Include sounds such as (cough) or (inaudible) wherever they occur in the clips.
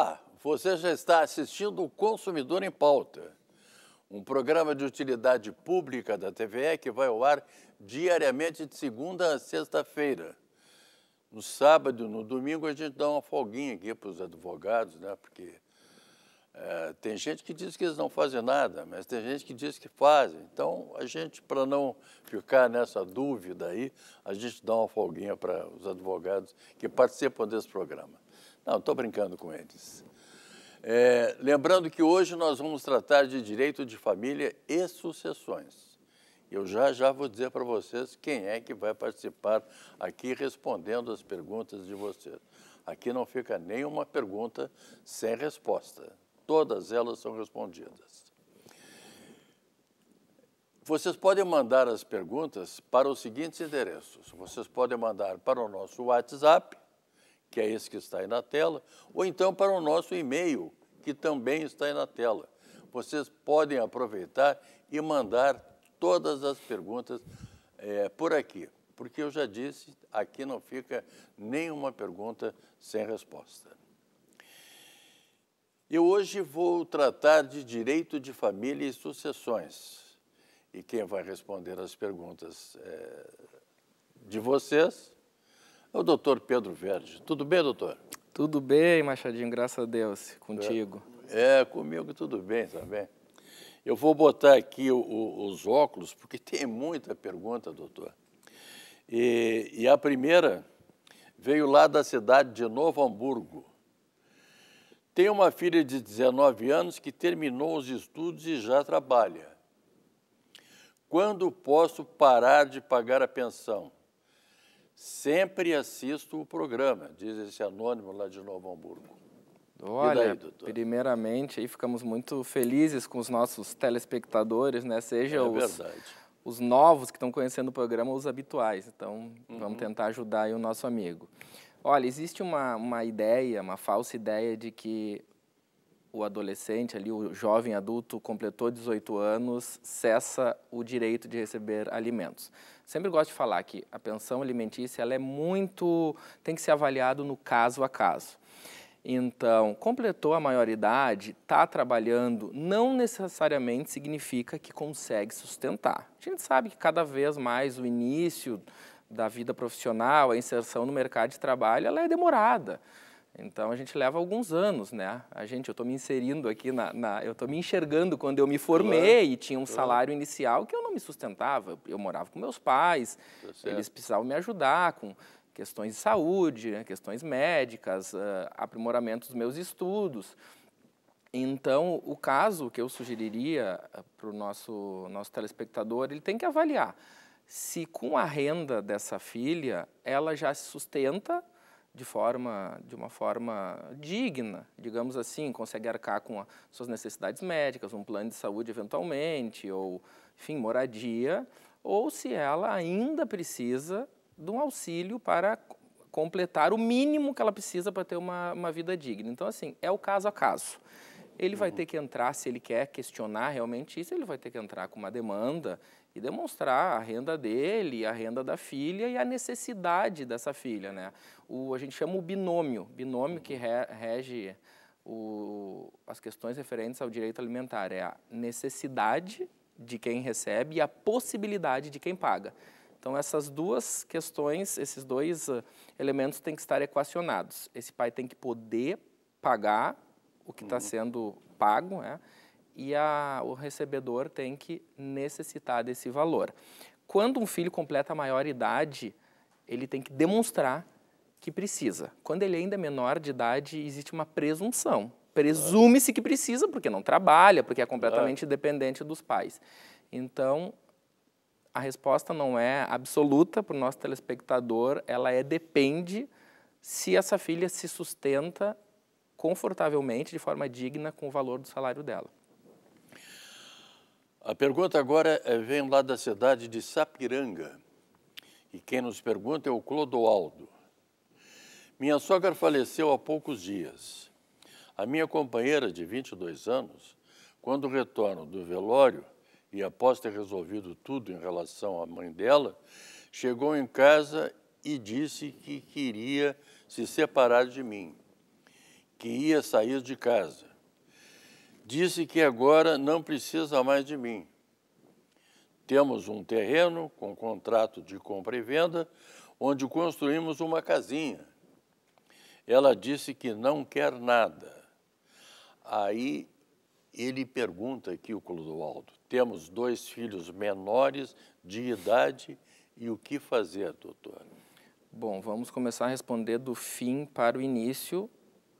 Ah, você já está assistindo o Consumidor em Pauta, um programa de utilidade pública da TVE que vai ao ar diariamente de segunda a sexta-feira. No sábado e no domingo a gente dá uma folguinha aqui para os advogados, né? Porque é, tem gente que diz que eles não fazem nada, mas tem gente que diz que fazem. Então, a gente, para não ficar nessa dúvida aí, a gente dá uma folguinha para os advogados que participam desse programa. Não, estou brincando com eles. É, lembrando que hoje nós vamos tratar de direito de família e sucessões. Eu já já vou dizer para vocês quem é que vai participar aqui respondendo as perguntas de vocês. Aqui não fica nenhuma pergunta sem resposta. Todas elas são respondidas. Vocês podem mandar as perguntas para os seguintes endereços. Vocês podem mandar para o nosso WhatsApp, que é esse que está aí na tela, ou então para o nosso e-mail, que também está aí na tela. Vocês podem aproveitar e mandar todas as perguntas é, por aqui, porque eu já disse, aqui não fica nenhuma pergunta sem resposta. Eu hoje vou tratar de direito de família e sucessões. E quem vai responder as perguntas é, de vocês é o doutor Pedro Verde. Tudo bem, doutor? Tudo bem, Machadinho, graças a Deus, contigo. É, é comigo tudo bem também. Tá Eu vou botar aqui o, o, os óculos, porque tem muita pergunta, doutor. E, e a primeira veio lá da cidade de Novo Hamburgo. Tem uma filha de 19 anos que terminou os estudos e já trabalha. Quando posso parar de pagar a pensão? Sempre assisto o programa, diz esse anônimo lá de Novo Hamburgo. Olha, daí, primeiramente, aí ficamos muito felizes com os nossos telespectadores, né? Seja é os, os, novos que estão conhecendo o programa ou os habituais. Então, uhum. vamos tentar ajudar aí o nosso amigo. Olha, existe uma, uma ideia, uma falsa ideia de que o adolescente ali, o jovem adulto, completou 18 anos, cessa o direito de receber alimentos. Sempre gosto de falar que a pensão alimentícia ela é muito tem que ser avaliado no caso a caso. Então, completou a maioridade, está trabalhando, não necessariamente significa que consegue sustentar. A gente sabe que cada vez mais o início da vida profissional, a inserção no mercado de trabalho, ela é demorada. Então a gente leva alguns anos, né? A gente, eu estou me inserindo aqui na, na eu estou me enxergando quando eu me formei e tinha um salário inicial que eu não me sustentava. Eu morava com meus pais, tá eles precisavam me ajudar com questões de saúde, né? questões médicas, uh, aprimoramento dos meus estudos. Então o caso que eu sugeriria ah, para o nosso nosso telespectador, ele tem que avaliar se com a renda dessa filha ela já se sustenta de forma, de uma forma digna, digamos assim, consegue arcar com suas necessidades médicas, um plano de saúde eventualmente, ou, enfim, moradia, ou se ela ainda precisa de um auxílio para completar o mínimo que ela precisa para ter uma, uma vida digna. Então, assim, é o caso a caso. Ele uhum. vai ter que entrar, se ele quer questionar realmente isso, ele vai ter que entrar com uma demanda e demonstrar a renda dele, a renda da filha e a necessidade dessa filha, né? O, a gente chama o binômio, binômio que uhum. re, rege o, as questões referentes ao direito alimentar, é a necessidade de quem recebe e a possibilidade de quem paga. Então, essas duas questões, esses dois ah, elementos têm que estar equacionados. Esse pai tem que poder pagar o que está uhum. sendo pago, né? e a, o recebedor tem que necessitar desse valor. Quando um filho completa a maior idade, ele tem que demonstrar que precisa. Quando ele ainda é menor de idade, existe uma presunção. Presume-se que precisa, porque não trabalha, porque é completamente claro. dependente dos pais. Então, a resposta não é absoluta para o nosso telespectador, ela é depende se essa filha se sustenta confortavelmente, de forma digna, com o valor do salário dela. A pergunta agora eh, vem lá da cidade de Sapiranga. E quem nos pergunta é o Clodoaldo. Minha sogra faleceu há poucos dias. A minha companheira de 22 anos, quando retorno do velório e após ter resolvido tudo em relação à mãe dela, chegou em casa e disse que queria se separar de mim, que ia sair de casa disse que agora não precisa mais de mim. Temos um terreno com contrato de compra e venda, onde construímos uma casinha. Ela disse que não quer nada. Aí ele pergunta aqui o Clodoaldo: temos dois filhos menores de idade e o que fazer, doutor? Bom, vamos começar a responder do fim para o início,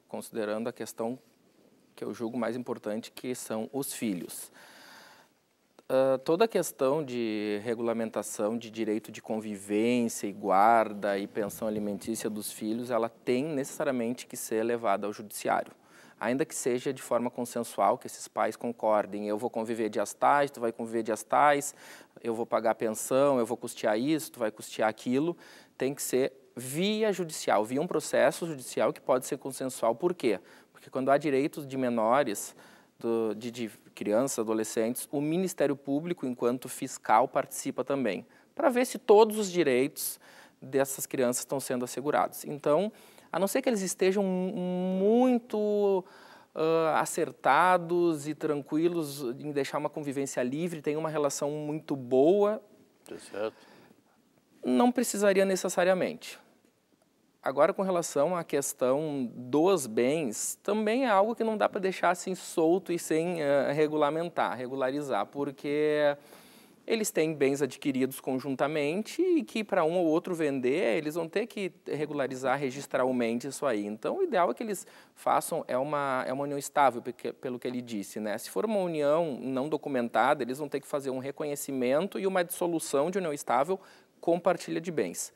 considerando a questão que é o jogo mais importante, que são os filhos. Uh, toda a questão de regulamentação de direito de convivência e guarda e pensão alimentícia dos filhos, ela tem necessariamente que ser levada ao judiciário. Ainda que seja de forma consensual, que esses pais concordem. Eu vou conviver de as tais, tu vai conviver de as tais, eu vou pagar pensão, eu vou custear isso, tu vai custear aquilo. Tem que ser via judicial, via um processo judicial que pode ser consensual. Por quê? Porque quando há direitos de menores, do, de, de crianças, adolescentes, o Ministério Público, enquanto fiscal, participa também, para ver se todos os direitos dessas crianças estão sendo assegurados. Então, a não ser que eles estejam muito uh, acertados e tranquilos em deixar uma convivência livre, tem uma relação muito boa. Tá certo. Não precisaria necessariamente. Agora, com relação à questão dos bens, também é algo que não dá para deixar assim solto e sem uh, regulamentar, regularizar, porque eles têm bens adquiridos conjuntamente e que para um ou outro vender, eles vão ter que regularizar registralmente isso aí. Então, o ideal é que eles façam, é uma, é uma união estável, porque, pelo que ele disse, né? Se for uma união não documentada, eles vão ter que fazer um reconhecimento e uma dissolução de união estável compartilha de bens.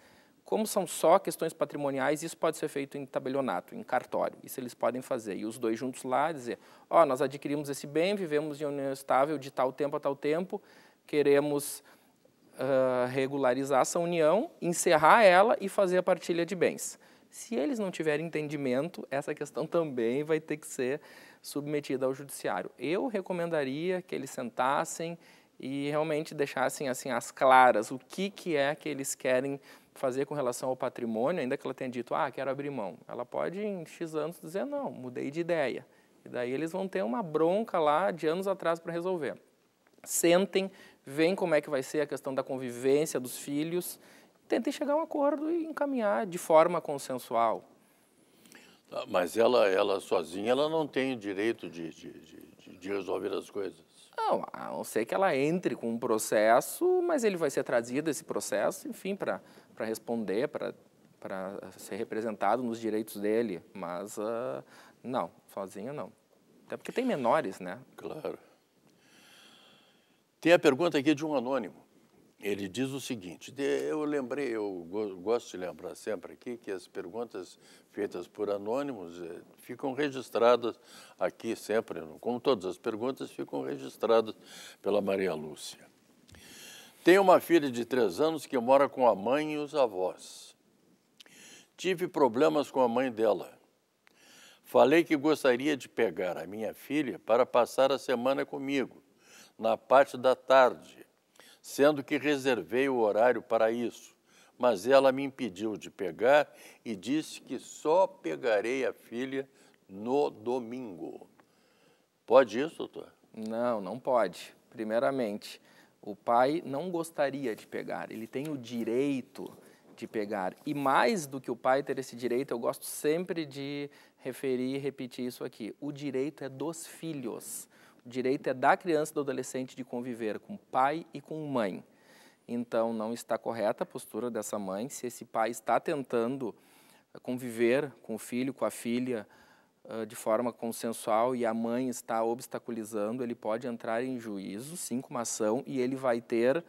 Como são só questões patrimoniais, isso pode ser feito em tabelionato, em cartório. Isso eles podem fazer. E os dois juntos lá dizer, ó, oh, nós adquirimos esse bem, vivemos em união estável de tal tempo a tal tempo, queremos uh, regularizar essa união, encerrar ela e fazer a partilha de bens. Se eles não tiverem entendimento, essa questão também vai ter que ser submetida ao judiciário. Eu recomendaria que eles sentassem e realmente deixassem assim as claras o que, que é que eles querem fazer com relação ao patrimônio, ainda que ela tenha dito, ah, quero abrir mão, ela pode em X anos dizer, não, mudei de ideia. E daí eles vão ter uma bronca lá de anos atrás para resolver. Sentem, veem como é que vai ser a questão da convivência dos filhos, tentem chegar a um acordo e encaminhar de forma consensual. Tá, mas ela, ela sozinha, ela não tem o direito de, de, de, de resolver as coisas. Não, a não ser que ela entre com um processo, mas ele vai ser trazido esse processo, enfim, para responder, para ser representado nos direitos dele. Mas uh, não, sozinho não. Até porque tem menores, né? Claro. Tem a pergunta aqui de um anônimo ele diz o seguinte: eu lembrei, eu gosto de lembrar sempre aqui que as perguntas feitas por anônimos eh, ficam registradas aqui sempre, como todas as perguntas, ficam registradas pela Maria Lúcia. Tenho uma filha de três anos que mora com a mãe e os avós. Tive problemas com a mãe dela. Falei que gostaria de pegar a minha filha para passar a semana comigo, na parte da tarde sendo que reservei o horário para isso. Mas ela me impediu de pegar e disse que só pegarei a filha no domingo. Pode isso, doutor? Não, não pode. Primeiramente, o pai não gostaria de pegar, ele tem o direito de pegar. E mais do que o pai ter esse direito, eu gosto sempre de referir e repetir isso aqui: o direito é dos filhos direito é da criança e do adolescente de conviver com pai e com mãe. Então, não está correta a postura dessa mãe. Se esse pai está tentando eh, conviver com o filho, com a filha, de forma consensual e a mãe está obstaculizando, ele pode entrar em juízo, sim, com uma ação, e ele vai ter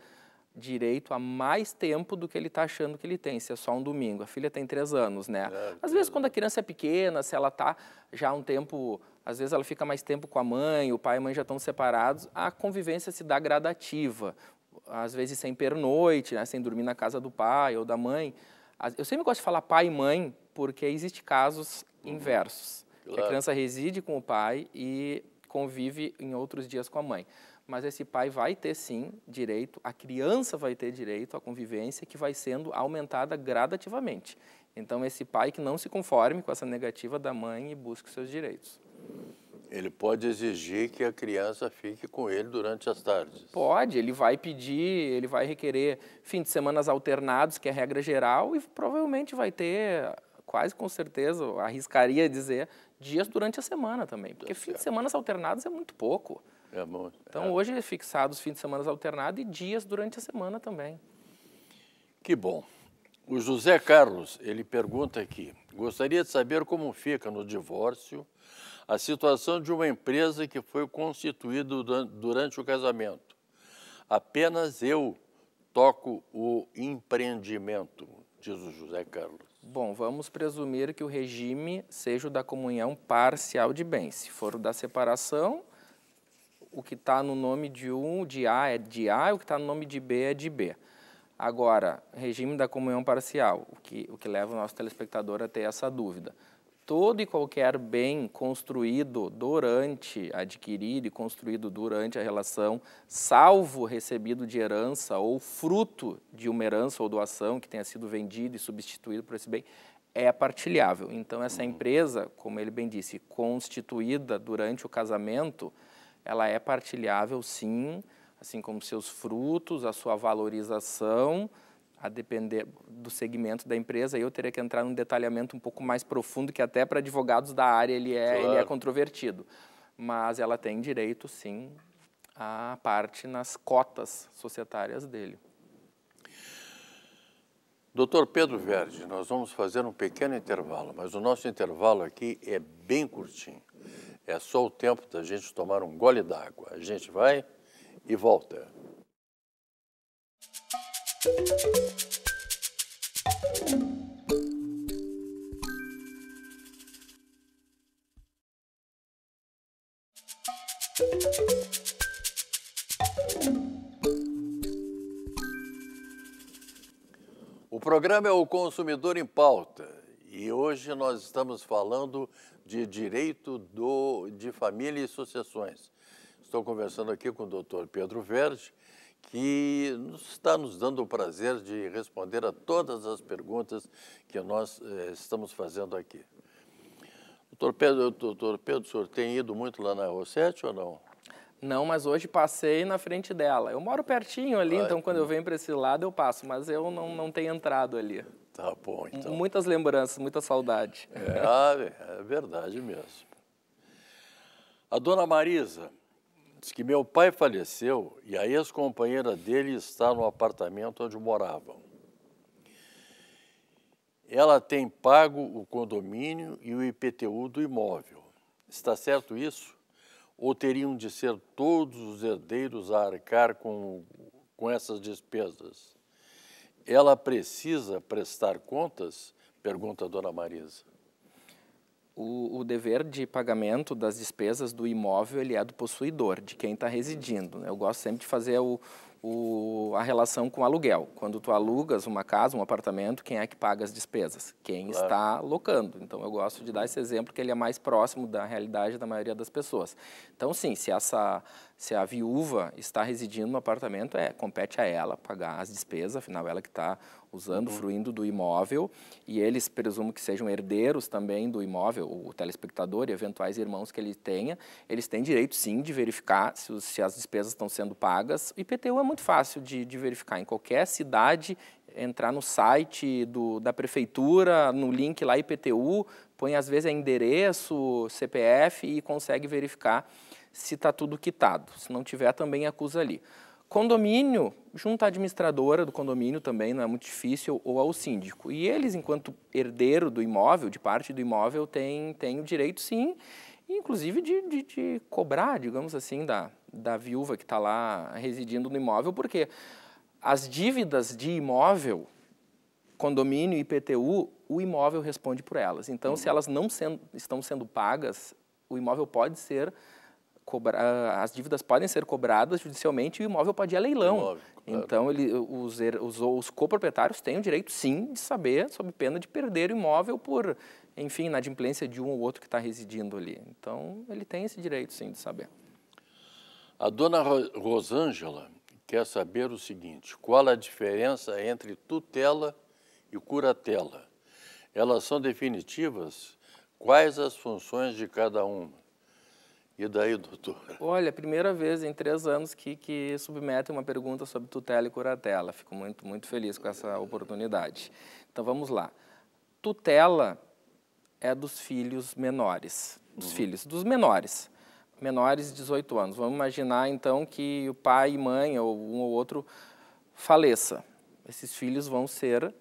direito a mais tempo do que ele está achando que ele tem, se é só um domingo. A filha tem três anos, né? É, às vezes, quando a criança é pequena, se ela está já há um tempo, às vezes ela fica mais tempo com a mãe, o pai e a mãe já estão separados, a convivência se dá gradativa. Às vezes sem pernoite, né? sem dormir na casa do pai ou da mãe. Eu sempre gosto de falar pai e mãe, porque existem casos uhum. inversos. Claro. A criança reside com o pai e convive em outros dias com a mãe mas esse pai vai ter sim direito, a criança vai ter direito à convivência que vai sendo aumentada gradativamente. Então, esse pai que não se conforme com essa negativa da mãe e busque seus direitos. Ele pode exigir que a criança fique com ele durante as tardes. Pode, ele vai pedir, ele vai requerer fim de semanas alternados, que é regra geral, e provavelmente vai ter quase com certeza, arriscaria dizer, dias durante a semana também. Porque tá fim de semana alternados é muito pouco. É, é. Então, é. hoje é fixado os fins de semana alternados e dias durante a semana também. Que bom. O José Carlos, ele pergunta aqui, gostaria de saber como fica no divórcio a situação de uma empresa que foi constituída durante o casamento. Apenas eu toco o empreendimento, diz o José Carlos. Bom, vamos presumir que o regime seja o da comunhão parcial de bens. Se for o da separação, o que está no nome de um, de A, é de A, e o que está no nome de B é de B. Agora, regime da comunhão parcial, o que, o que leva o nosso telespectador a ter essa dúvida todo e qualquer bem construído durante, adquirido e construído durante a relação, salvo recebido de herança ou fruto de uma herança ou doação que tenha sido vendido e substituído por esse bem, é partilhável. Então, essa uhum. empresa, como ele bem disse, constituída durante o casamento, ela é partilhável sim, assim como seus frutos, a sua valorização, a depender do segmento da empresa, eu teria que entrar num detalhamento um pouco mais profundo, que até para advogados da área ele é, claro. ele é controvertido. Mas ela tem direito, sim, à parte nas cotas societárias dele. Doutor Pedro Verde, nós vamos fazer um pequeno intervalo, mas o nosso intervalo aqui é bem curtinho. É só o tempo da gente tomar um gole d'água. A gente vai e volta. O programa é o Consumidor em Pauta e hoje nós estamos falando de direito do, de família e sucessões. Estou conversando aqui com o doutor Pedro Verde, que está nos dando o prazer de responder a todas as perguntas que nós eh, estamos fazendo aqui. Doutor Pedro, doutor Pedro, o senhor tem ido muito lá na Rossete ou não? Não, mas hoje passei na frente dela. Eu moro pertinho ali, ah, então quando eu venho para esse lado eu passo, mas eu não, não tenho entrado ali. Tá bom, então. Muitas lembranças, muita saudade. É, ah, é verdade mesmo. A dona Marisa, Diz que meu pai faleceu e a ex-companheira dele está no apartamento onde moravam. Ela tem pago o condomínio e o IPTU do imóvel. Está certo isso? Ou teriam de ser todos os herdeiros a arcar com, com essas despesas? Ela precisa prestar contas? Pergunta a dona Marisa o, o, dever de pagamento das despesas do imóvel ele é do possuidor, de quem está residindo. Né? Eu gosto sempre de fazer o, o, a relação com o aluguel. Quando tu alugas uma casa, um apartamento, quem é que paga as despesas? Quem claro. está locando. Então, eu gosto de dar uhum. esse exemplo que ele é mais próximo da realidade da maioria das pessoas. Então, sim, se, essa, se a viúva está residindo no apartamento, é, compete a ela pagar as despesas, afinal, ela que está usando, uhum. fruindo do imóvel, e eles presumo que sejam herdeiros também do imóvel, o telespectador e eventuais irmãos que ele tenha, eles têm direito sim de verificar se, os, se as despesas estão sendo pagas. O IPTU é muito fácil de, de verificar em qualquer cidade, entrar no site do, da prefeitura, no link lá IPTU, põe às vezes é endereço, CPF e consegue verificar se está tudo quitado. Se não tiver, também acusa ali. Condomínio, junta a administradora do condomínio também, não é muito difícil, ou ao síndico. E eles, enquanto herdeiro do imóvel, de parte do imóvel, têm, tem o direito, sim, inclusive de, de, de cobrar, digamos assim, da, da viúva que está lá residindo no imóvel, porque as dívidas de imóvel, condomínio e IPTU, o imóvel responde por elas. Então, uhum. se elas não sendo, estão sendo pagas, o imóvel pode ser cobrar, as dívidas podem ser cobradas judicialmente e o imóvel pode ir a leilão. Imóvel, claro. Então, ele, os, os, os coproprietários têm o direito, sim, de saber, sob pena de perder o imóvel por, enfim, inadimplência de um ou outro que está residindo ali. Então, ele tem esse direito, sim, de saber. A dona Rosângela quer saber o seguinte: qual a diferença entre tutela e curatela? Elas são definitivas? Quais as funções de cada uma? E daí, doutor? Olha, primeira vez em três anos que, que submetem uma pergunta sobre tutela e curatela. Fico muito, muito feliz com essa oportunidade. Então, vamos lá. Tutela é dos filhos menores, dos uhum. filhos dos menores, menores de 18 anos. Vamos imaginar, então, que o pai e mãe, ou um ou outro, faleça. Esses filhos vão ser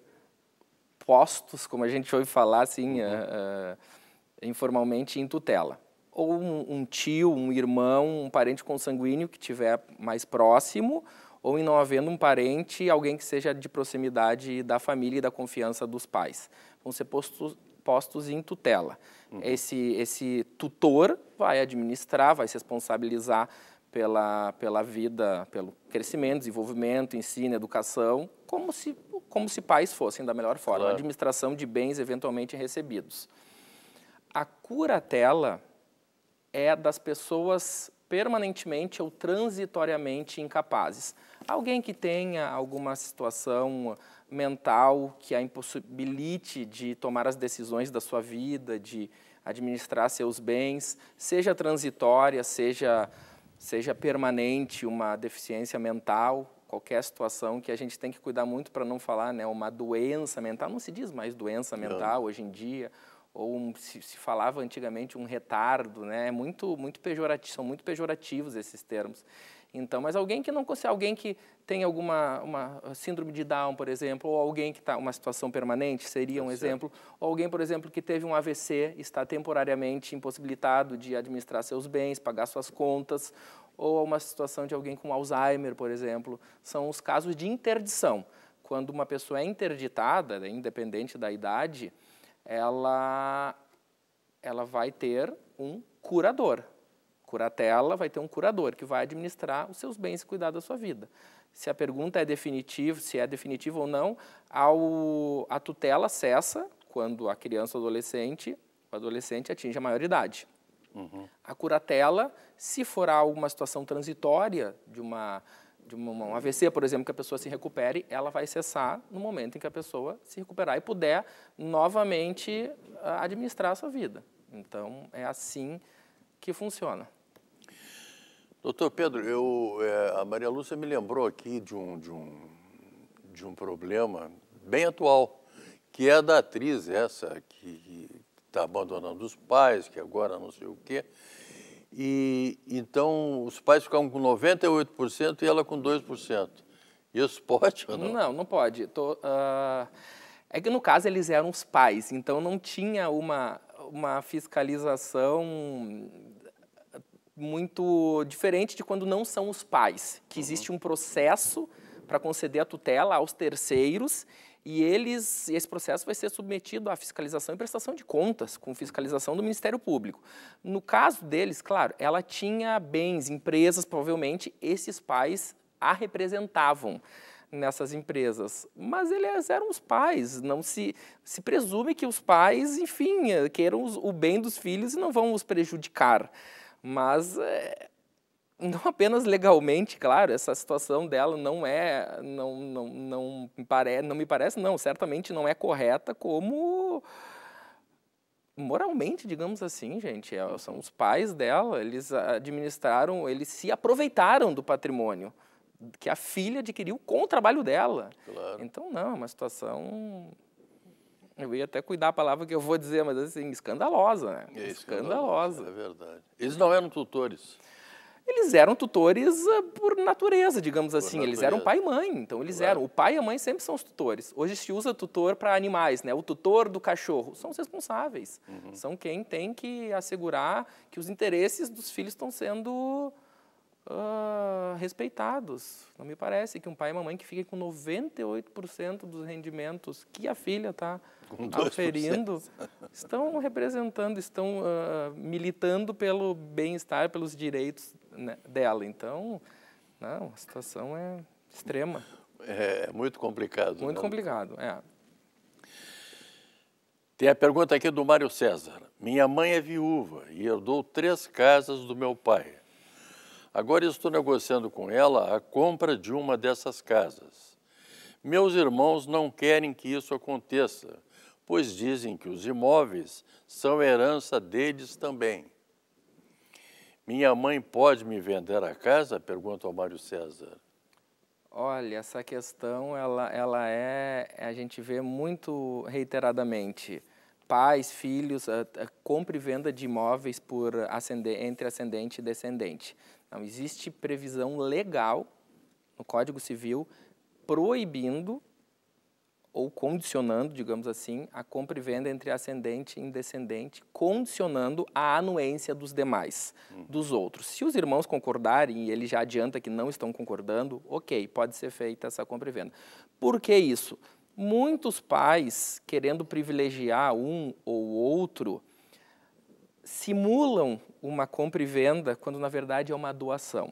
postos, como a gente ouve falar assim, uhum. uh, uh, informalmente, em tutela ou um, um, tio, um irmão, um parente consanguíneo que tiver mais próximo, ou em não havendo um parente, alguém que seja de proximidade da família e da confiança dos pais. Vão ser postos, postos em tutela. Uhum. Esse, esse tutor vai administrar, vai se responsabilizar pela, pela vida, pelo crescimento, desenvolvimento, ensino, educação, como se, como se pais fossem da melhor forma, claro. administração de bens eventualmente recebidos. A curatela é das pessoas permanentemente ou transitoriamente incapazes. Alguém que tenha alguma situação mental que a impossibilite de tomar as decisões da sua vida, de administrar seus bens, seja transitória, seja, seja permanente, uma deficiência mental, qualquer situação que a gente tem que cuidar muito para não falar, né, uma doença mental, não se diz mais doença mental não. hoje em dia, ou um, se, se, falava antigamente um retardo, né? É muito, muito pejorativo, são muito pejorativos esses termos. Então, mas alguém que não consegue, alguém que tem alguma uma síndrome de Down, por exemplo, ou alguém que está uma situação permanente seria um é exemplo, ou alguém, por exemplo, que teve um AVC está temporariamente impossibilitado de administrar seus bens, pagar suas contas, ou uma situação de alguém com Alzheimer, por exemplo, são os casos de interdição. Quando uma pessoa é interditada, né, independente da idade, ela, ela vai ter um curador. Curatela vai ter um curador que vai administrar os seus bens e cuidar da sua vida. Se a pergunta é definitiva, se é definitiva ou não, ao, a tutela cessa quando a criança ou adolescente, o adolescente atinge a maioridade. Uhum. A curatela, se for alguma situação transitória de uma de um AVC, por exemplo, que a pessoa se recupere, ela vai cessar no momento em que a pessoa se recuperar e puder novamente ah, administrar a sua vida. Então, é assim que funciona. Doutor Pedro, eu, é, a Maria Lúcia me lembrou aqui de um, de, um, de um problema bem atual, que é da atriz essa que está abandonando os pais, que agora não sei o quê e então os pais ficavam com 98% e ela com 2%. Isso (laughs) pode ou não? Não, não pode. Tô, uh... É que no caso eles eram os pais, então não tinha uma, uma fiscalização muito diferente de quando não são os pais, que uhum. existe um processo para conceder a tutela aos terceiros e eles, esse processo vai ser submetido à fiscalização e prestação de contas, com fiscalização do Ministério Público. No caso deles, claro, ela tinha bens, empresas, provavelmente esses pais a representavam nessas empresas. Mas eles eram os pais, não se, se presume que os pais, enfim, queiram o bem dos filhos e não vão os prejudicar. Mas eh, não apenas legalmente, claro, essa situação dela não é, não, não, não, me, pare, não me parece, não, certamente não é correta como moralmente, digamos assim, gente, é, são os pais dela, eles administraram, eles se aproveitaram do patrimônio que a filha adquiriu com o trabalho dela. Claro. Então, não, é uma situação eu ia até cuidar a palavra que eu vou dizer, mas assim, escandalosa, né? É, escandalosa. É verdade. Eles não eram tutores eles eram tutores ah, por natureza, digamos assim. Natureza. Eles eram pai e mãe, então eles claro. eram. O pai e a mãe sempre são os tutores. Hoje se usa tutor para animais, né? O tutor do cachorro são os responsáveis. Uhum. São quem tem que assegurar que os interesses dos filhos estão sendo uh, respeitados. Não me parece que um pai e uma mãe que fiquem com 98% dos rendimentos que a filha está aferindo, estão representando, estão uh, militando pelo bem-estar, pelos direitos né, dela. Então, não, a situação é extrema. É, é muito complicado. Muito né? complicado, é. Tem a pergunta aqui do Mário César. Minha mãe é viúva e herdou três casas do meu pai. Agora estou negociando com ela a compra de uma dessas casas. Meus irmãos não querem que isso aconteça, pois dizem que os imóveis são herança deles também. Minha mãe pode me vender a casa? Pergunta ao Mário César. Olha, essa questão, ela, ela é, a gente vê muito reiteradamente. Pais, filhos, a, a compra e venda de imóveis por ascender, entre ascendente e descendente. Não existe previsão legal no Código Civil proibindo ou condicionando, digamos assim, a compra e venda entre ascendente e descendente, condicionando a anuência dos demais, hum. dos outros. Se os irmãos concordarem, e ele já adianta que não estão concordando, ok, pode ser feita essa compra e venda. Por que isso? Muitos pais, querendo privilegiar um ou outro, simulam uma compra e venda quando na verdade é uma doação.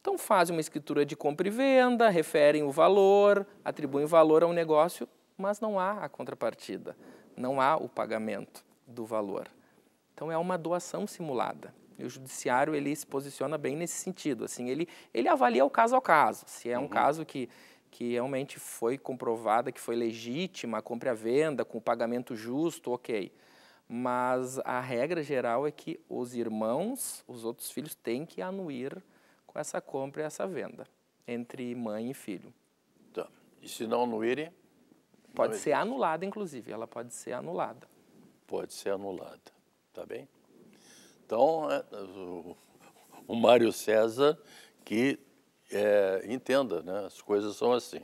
Então fazem uma escritura de compra e venda, referem o valor, atribuem o valor a um negócio mas não há a contrapartida, não há o pagamento do valor. Então é uma doação simulada. E o judiciário ele se posiciona bem nesse sentido, assim, ele ele avalia o caso a caso, se é um uhum. caso que que realmente foi comprovada que foi legítima a compra e a venda com o pagamento justo, OK. Mas a regra geral é que os irmãos, os outros filhos têm que anuir com essa compra e essa venda entre mãe e filho. Tá. E se não anuírem? Pode ser anulada, inclusive, ela pode ser anulada. Pode ser anulada, tá bem? Então, é, o, Mário César que é, entenda, né? As coisas são assim.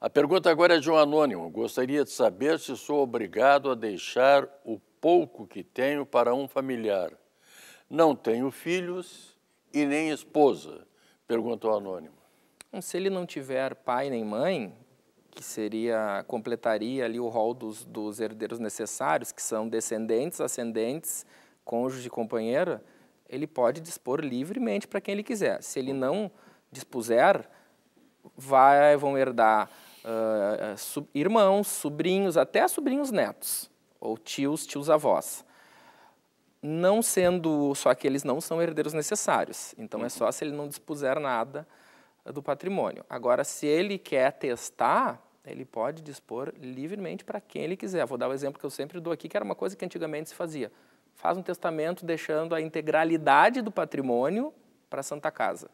A pergunta agora é de um anônimo. Gostaria de saber se sou obrigado a deixar o pouco que tenho para um familiar. Não tenho filhos e nem esposa, perguntou o anônimo. Se ele não tiver pai nem mãe, que seria completaria ali o rol dos, dos herdeiros necessários, que são descendentes, ascendentes, cônjuge e companheira, ele pode dispor livremente para quem ele quiser. Se ele não dispuser, vai, vão herdar uh, ah, ah, sub, irmãos, sobrinhos, até sobrinhos netos, ou tios, tios-avós. Não sendo, só que eles não são herdeiros necessários. Então, uhum. é só se ele não dispuser nada do patrimônio. Agora, se ele quer testar, ele pode dispor livremente para quem ele quiser. Vou dar o um exemplo que eu sempre dou aqui, que era uma coisa que antigamente se fazia. Faz um testamento deixando a integralidade do patrimônio para a Santa Casa.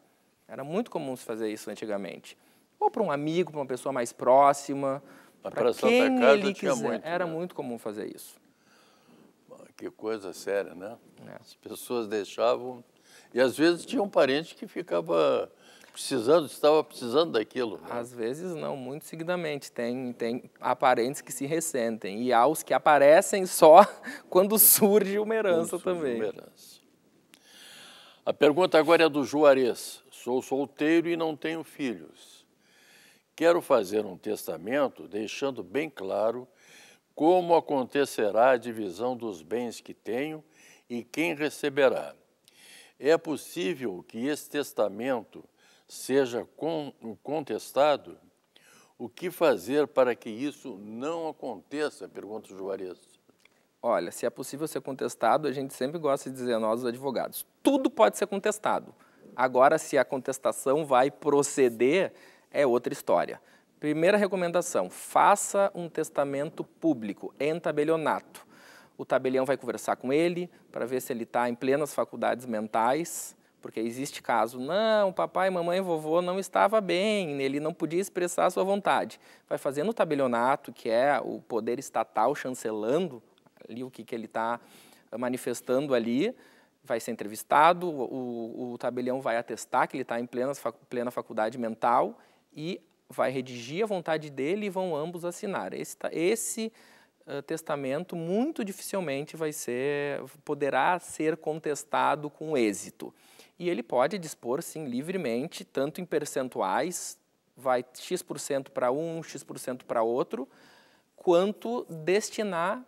Era muito comum se fazer isso antigamente. Ou para um amigo, para uma pessoa mais próxima, para quem Casa, ele quiser. Muito, era né? muito comum fazer isso. Que coisa séria, né? É. As pessoas deixavam... E às vezes tinha um parente que ficava precisando, estava precisando daquilo. Né? Às vezes não, muito seguidamente. Tem, tem aparentes que se ressentem e há os que aparecem só (laughs) quando surge uma herança surge também. Uma herança. A pergunta agora é do Juarez. Sou solteiro e não tenho filhos. Quero fazer um testamento deixando bem claro como acontecerá a divisão dos bens que tenho e quem receberá. É possível que esse testamento seja contestado, o que fazer para que isso não aconteça? Pergunta o Juarez. Olha, se é possível ser contestado, a gente sempre gosta de dizer, nós, os advogados, tudo pode ser contestado. Agora, se a contestação vai proceder, é outra história. Primeira recomendação: faça um testamento público em tabelionato. O tabelião vai conversar com ele para ver se ele está em plenas faculdades mentais, porque existe caso, não, papai, mamãe, vovô não estava bem, ele não podia expressar a sua vontade. Vai fazendo o tabelionato, que é o poder estatal chancelando ali o que, que ele está manifestando ali, vai ser entrevistado, o, o tabelião vai atestar que ele está em plena, plena faculdade mental e vai redigir a vontade dele e vão ambos assinar. Esse, tá, esse uh, testamento muito dificilmente vai ser, poderá ser contestado com êxito e ele pode dispor, sim, livremente, tanto em percentuais, vai X% para um, X% para outro, quanto destinar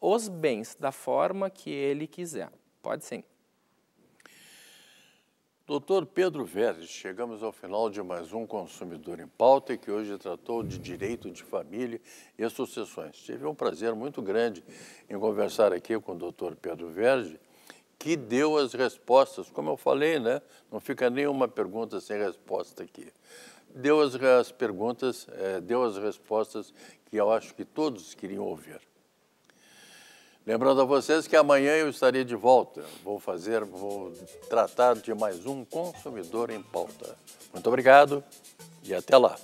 os bens da forma que ele quiser. Pode sim. Doutor Pedro Verdes, chegamos ao final de mais um Consumidor em Pauta, que hoje tratou de direito de família e associações. Tive um prazer muito grande em conversar aqui com o doutor Pedro Verdes, que deu as respostas. Como eu falei, né? não fica nenhuma pergunta sem resposta aqui. Deu as, as perguntas, é, deu as respostas que eu acho que todos queriam ouvir. Lembrando a vocês que amanhã eu estarei de volta. Vou fazer, vou tratar de mais um consumidor em pauta. Muito obrigado e até lá.